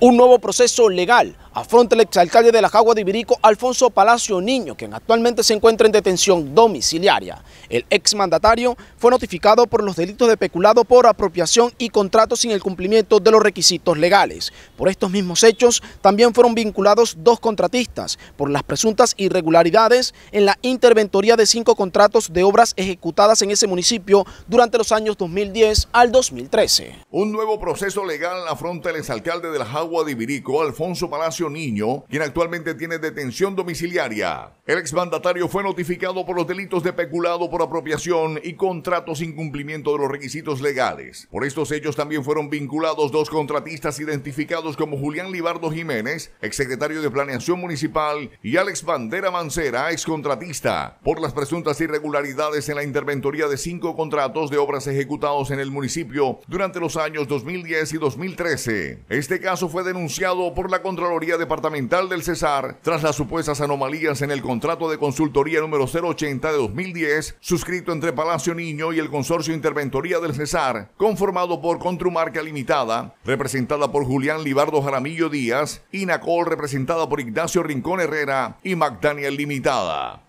un nuevo proceso legal afronta el exalcalde de la Jagua de Ibirico, Alfonso Palacio Niño, quien actualmente se encuentra en detención domiciliaria. El exmandatario fue notificado por los delitos de peculado por apropiación y contratos sin el cumplimiento de los requisitos legales. Por estos mismos hechos, también fueron vinculados dos contratistas por las presuntas irregularidades en la interventoría de cinco contratos de obras ejecutadas en ese municipio durante los años 2010 al 2013. Un nuevo proceso legal afronta el exalcalde de la Jagua de Ibirico, Alfonso Palacio Niño, quien actualmente tiene detención domiciliaria. El exmandatario fue notificado por los delitos de peculado por apropiación y contratos sin cumplimiento de los requisitos legales. Por estos hechos también fueron vinculados dos contratistas identificados como Julián Libardo Jiménez, exsecretario de Planeación Municipal, y Alex Bandera Mancera, excontratista, por las presuntas irregularidades en la interventoría de cinco contratos de obras ejecutados en el municipio durante los años 2010 y 2013. Este caso fue denunciado por la Contraloría Departamental del Cesar tras las supuestas anomalías en el contrato de consultoría número 080 de 2010, suscrito entre Palacio Niño y el Consorcio Interventoría del Cesar, conformado por Contrumarca Limitada, representada por Julián Libardo Jaramillo Díaz, y Nacol, representada por Ignacio Rincón Herrera y McDaniel Limitada.